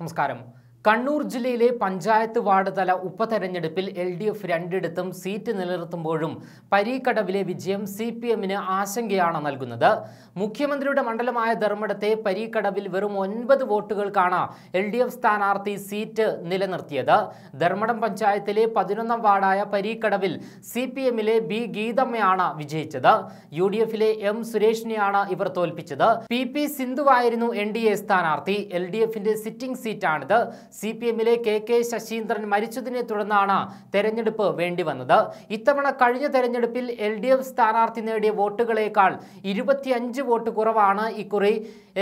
നമസ്കാരം കണ്ണൂർ ജില്ലയിലെ പഞ്ചായത്ത് വാർഡ് തല ഉപതെരഞ്ഞെടുപ്പിൽ എൽ ഡി എഫ് രണ്ടിടത്തും സീറ്റ് നിലനിർത്തുമ്പോഴും പരീക്കടവിലെ വിജയം സി പി എമ്മിന് ആശങ്കയാണ് നൽകുന്നത് മുഖ്യമന്ത്രിയുടെ മണ്ഡലമായ ധർമ്മടത്തെ പരീക്കടവിൽ വെറും ഒൻപത് വോട്ടുകൾക്കാണ് എൽ ഡി എഫ് സ്ഥാനാർത്ഥി സീറ്റ് നിലനിർത്തിയത് ധർമ്മടം പഞ്ചായത്തിലെ പതിനൊന്നാം വാർഡായ പരീക്കടവിൽ സി പി എമ്മിലെ ബി ഗീതമ്മയാണ് വിജയിച്ചത് യു ഡി എഫിലെ എം സുരേഷിനെയാണ് ഇവർ തോൽപ്പിച്ചത് പി പി സിന്ധുവായിരുന്നു എൻ ഡി എ സ്ഥാനാർത്ഥി എൽ ഡി എഫിന്റെ സിറ്റിംഗ് സീറ്റാണിത് സി പി എമ്മിലെ കെ കെ ശശീന്ദ്രൻ മരിച്ചതിനെ തുടർന്നാണ് തെരഞ്ഞെടുപ്പ് വന്നത് ഇത്തവണ കഴിഞ്ഞ തെരഞ്ഞെടുപ്പിൽ എൽ ഡി എഫ് സ്ഥാനാർത്ഥി നേടിയ വോട്ടുകളേക്കാൾ ഇരുപത്തിയഞ്ച് വോട്ട് കുറവാണ് ഇക്കുറി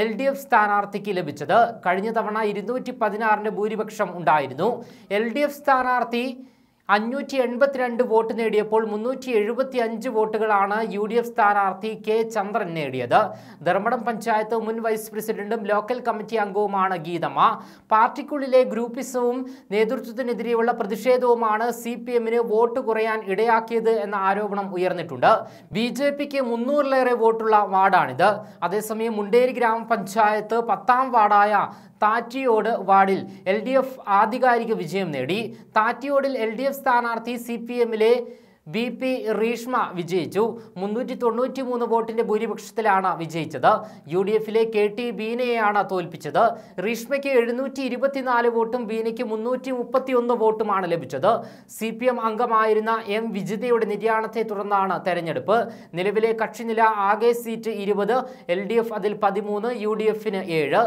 എൽ ഡി എഫ് സ്ഥാനാർത്ഥിക്ക് ലഭിച്ചത് കഴിഞ്ഞ തവണ ഇരുന്നൂറ്റി പതിനാറിന് ഭൂരിപക്ഷം ഉണ്ടായിരുന്നു എൽ ഡി എഫ് സ്ഥാനാർത്ഥി അഞ്ഞൂറ്റി എൺപത്തിരണ്ട് വോട്ട് നേടിയപ്പോൾ മുന്നൂറ്റി എഴുപത്തി അഞ്ച് വോട്ടുകളാണ് യു ഡി എഫ് സ്ഥാനാർത്ഥി കെ ചന്ദ്രൻ നേടിയത് ധർമ്മടം പഞ്ചായത്ത് മുൻ വൈസ് പ്രസിഡന്റും ലോക്കൽ കമ്മിറ്റി അംഗവുമാണ് ഗീതമ്മ പാർട്ടിക്കുള്ളിലെ ഗ്രൂപ്പിസവും നേതൃത്വത്തിനെതിരെയുള്ള പ്രതിഷേധവുമാണ് സി പി എമ്മിന് വോട്ട് കുറയാൻ ഇടയാക്കിയത് എന്ന ആരോപണം ഉയർന്നിട്ടുണ്ട് ബി ജെ പിക്ക് മുന്നൂറിലേറെ വോട്ടുള്ള വാർഡാണിത് അതേസമയം മുണ്ടേരി ഗ്രാമപഞ്ചായത്ത് പത്താം വാർഡായ താറ്റിയോട് വാർഡിൽ എൽ ഡി എഫ് ആധികാരിക വിജയം നേടി താറ്റിയോടിൽ എൽ ഡി എഫ് സ്ഥാനാർത്ഥി സി പി എമ്മിലെ ബി പി റീഷ്മ വിജയിച്ചു മുന്നൂറ്റി തൊണ്ണൂറ്റി മൂന്ന് വോട്ടിന്റെ ഭൂരിപക്ഷത്തിലാണ് വിജയിച്ചത് യു ഡി എഫിലെ കെ ടി ബീനയെയാണ് തോൽപ്പിച്ചത് റീഷ്മയ്ക്ക് എഴുന്നൂറ്റി ഇരുപത്തിനാല് വോട്ടും ബീനയ്ക്ക് മുന്നൂറ്റി ഒന്ന് വോട്ടുമാണ് ലഭിച്ചത് സി പി എം അംഗമായിരുന്ന എം വിജിതയുടെ നിര്യാണത്തെ തുടർന്നാണ് തെരഞ്ഞെടുപ്പ് നിലവിലെ കക്ഷിനില ആകെ സീറ്റ് ഇരുപത് എൽ ഡി എഫ് അതിൽ പതിമൂന്ന് യു ഡി എഫിന് ഏഴ്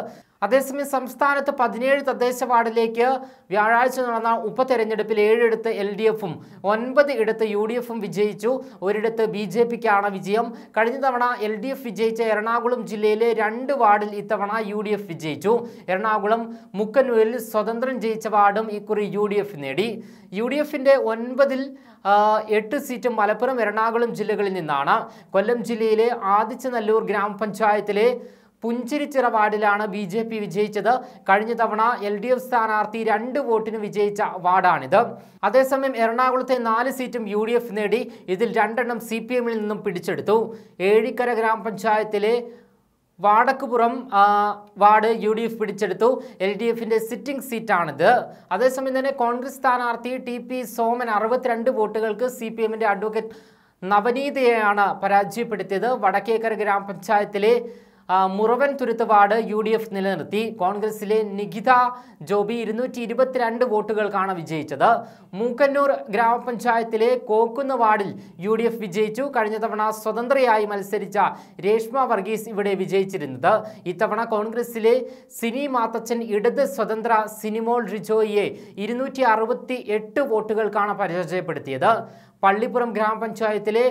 അതേസമയം സംസ്ഥാനത്ത് പതിനേഴ് തദ്ദേശ വാർഡിലേക്ക് വ്യാഴാഴ്ച നടന്ന ഉപതെരഞ്ഞെടുപ്പിൽ ഏഴിടത്ത് എൽ ഡി എഫും ഒൻപത് ഇടത്ത് യു ഡി എഫും വിജയിച്ചു ഒരിടത്ത് ബി ജെ പിക്കാണ് വിജയം കഴിഞ്ഞ തവണ എൽ ഡി എഫ് വിജയിച്ച എറണാകുളം ജില്ലയിലെ രണ്ട് വാർഡിൽ ഇത്തവണ യു ഡി എഫ് വിജയിച്ചു എറണാകുളം മുക്കന്നൂരിൽ സ്വതന്ത്രം ജയിച്ച വാർഡും ഇക്കുറി യു ഡി എഫ് നേടി യു ഡി എഫിൻ്റെ ഒൻപതിൽ എട്ട് സീറ്റും മലപ്പുറം എറണാകുളം ജില്ലകളിൽ നിന്നാണ് കൊല്ലം ജില്ലയിലെ ആദിച്ചനല്ലൂർ ഗ്രാമപഞ്ചായത്തിലെ പുഞ്ചിരിച്ചിറവാർഡിലാണ് ബി ജെ പി വിജയിച്ചത് കഴിഞ്ഞ തവണ എൽ ഡി എഫ് സ്ഥാനാർത്ഥി രണ്ട് വോട്ടിന് വിജയിച്ച വാർഡാണിത് അതേസമയം എറണാകുളത്തെ നാല് സീറ്റും യു ഡി എഫ് നേടി ഇതിൽ രണ്ടെണ്ണം സി പി എമ്മിൽ നിന്നും പിടിച്ചെടുത്തു ഏഴിക്കര ഗ്രാമപഞ്ചായത്തിലെ വാടക്കുപുറം വാർഡ് യു ഡി എഫ് പിടിച്ചെടുത്തു എൽ ഡി എഫിൻ്റെ സിറ്റിംഗ് സീറ്റാണിത് അതേസമയം തന്നെ കോൺഗ്രസ് സ്ഥാനാർത്ഥി ടി പി സോമൻ അറുപത്തിരണ്ട് വോട്ടുകൾക്ക് സി പി എമ്മിൻ്റെ അഡ്വക്കേറ്റ് നവനീതയെയാണ് പരാജയപ്പെടുത്തിയത് വടക്കേക്കര ഗ്രാമപഞ്ചായത്തിലെ Muravan Thuruthupad U D F നിലനിർത്തി കോൺഗ്രസിലെ നിഖിത ജോബി ഇരുന്നൂറ്റി ഇരുപത്തിരണ്ട് വോട്ടുകൾക്കാണ് വിജയിച്ചത് മൂക്കന്നൂർ ഗ്രാമപഞ്ചായത്തിലെ കോക്കുന്ന് വാർഡിൽ യു ഡി എഫ് വിജയിച്ചു കഴിഞ്ഞ തവണ സ്വതന്ത്രയായി മത്സരിച്ച രേഷ്മ വർഗീസ് ഇവിടെ വിജയിച്ചിരുന്നത് ഇത്തവണ കോൺഗ്രസിലെ സിനി മാത്തച്ഛൻ ഇടത് സ്വതന്ത്ര സിനിമോൾ റിജോയിയെ ഇരുന്നൂറ്റി വോട്ടുകൾക്കാണ് പരാജയപ്പെടുത്തിയത് പള്ളിപ്പുറം ഗ്രാമപഞ്ചായത്തിലെ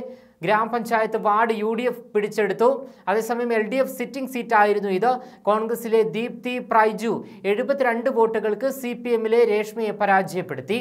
ഗ്രാമപഞ്ചായത്ത് വാർഡ് യു ഡി എഫ് പിടിച്ചെടുത്തു അതേസമയം എൽ ഡി എഫ് സിറ്റിംഗ് സീറ്റായിരുന്നു ഇത് കോൺഗ്രസിലെ ദീപ്തി പ്രൈജു എഴുപത്തിരണ്ട് വോട്ടുകൾക്ക് സി പി എമ്മിലെ രേഷ്മയെ പരാജയപ്പെടുത്തി